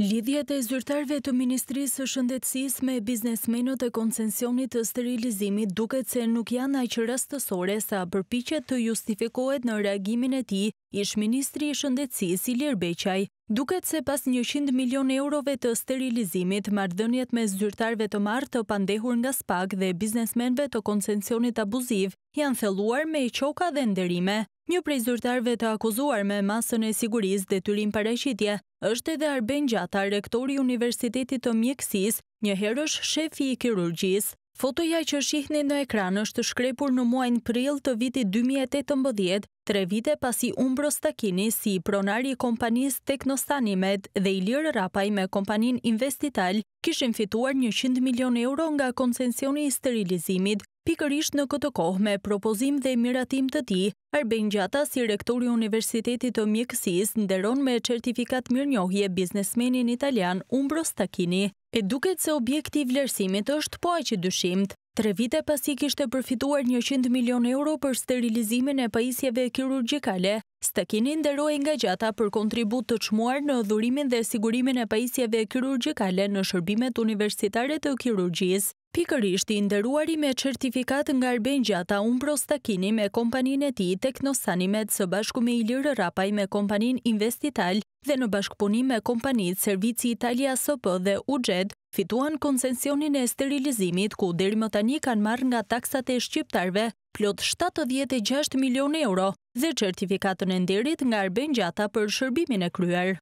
Lidhjet e zyrtarve të Ministrisë së Shëndetësisë me biznesmenët e konsensionit të sterilizimit duket se nuk janë aq rastësore sa përpiqet të justifikohet në reagimin e tij ish ministri i Shëndetësisë Ilir Beqaj. Duket se pas 100 milion eurove të sterilizimit, marrëdhëniet me zyrtarve të marrë të pandehur nga SPAK dhe biznesmenëve të konsensionit abuziv janë thelluar me qoka dhe nderime. Një prej zyrtarve të akuzuar me masën e siguris dhe tyrin pareqitje, është edhe Arben Gjata, rektori Universitetit të Mjekësis, një herësh shefi i kirurgjis. Fotoja që shihni në ekran është shkrepur në muajnë prill të vitit 2018, tre vite pasi umbros takini si pronari i kompanis Teknostanimet dhe i lirë rapaj me kompanin Investital, kishin fituar 100 milion euro nga konsensioni i sterilizimit Pikërisht në këtë kohë me propozim dhe miratim të ti, Arben Gjata si rektori Universitetit të Mjekësis nderon me certifikat mirë njohje biznesmenin italian Umbro Stakini. E duket se objekti vlerësimit është po që dyshimt. Tre vite pasi kishte përfituar 100 milion euro për sterilizimin e pajisjeve kirurgjikale, Stakini nderoj nga gjata për kontribut të qmuar në dhurimin dhe sigurimin e pajisjeve kirurgjikale në shërbimet universitare të kirurgjis. Pikërisht i ndëruari me certifikat nga Arbenjja ta unë prostakini me kompanin e ti Teknosanimet së bashku me Ilirë Rapaj me kompanin Investital dhe në bashkëpunim me kompanit Servici Italia Sopë dhe UGED fituan konsensionin e sterilizimit ku dheri më tani kanë marrë nga taksat e shqiptarve plot 76 milion euro dhe certifikatën e ndirit nga Arbenjata për shërbimin e kryer.